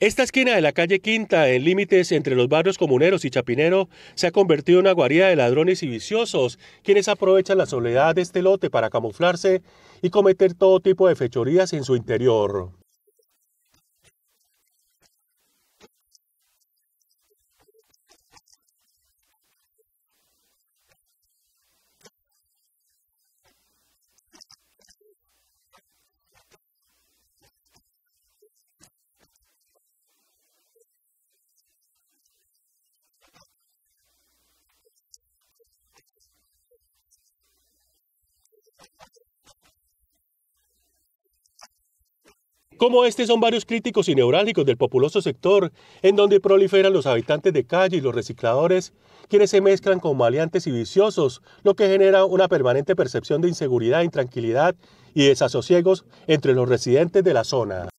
Esta esquina de la calle Quinta, en límites entre los barrios comuneros y Chapinero, se ha convertido en una guarida de ladrones y viciosos, quienes aprovechan la soledad de este lote para camuflarse y cometer todo tipo de fechorías en su interior. Como este son varios críticos y neurálgicos del populoso sector, en donde proliferan los habitantes de calle y los recicladores, quienes se mezclan con maleantes y viciosos, lo que genera una permanente percepción de inseguridad, intranquilidad y desasosiegos entre los residentes de la zona.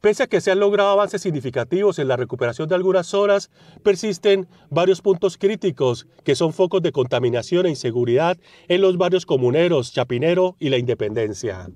Pese a que se han logrado avances significativos en la recuperación de algunas zonas, persisten varios puntos críticos que son focos de contaminación e inseguridad en los barrios comuneros, Chapinero y La Independencia.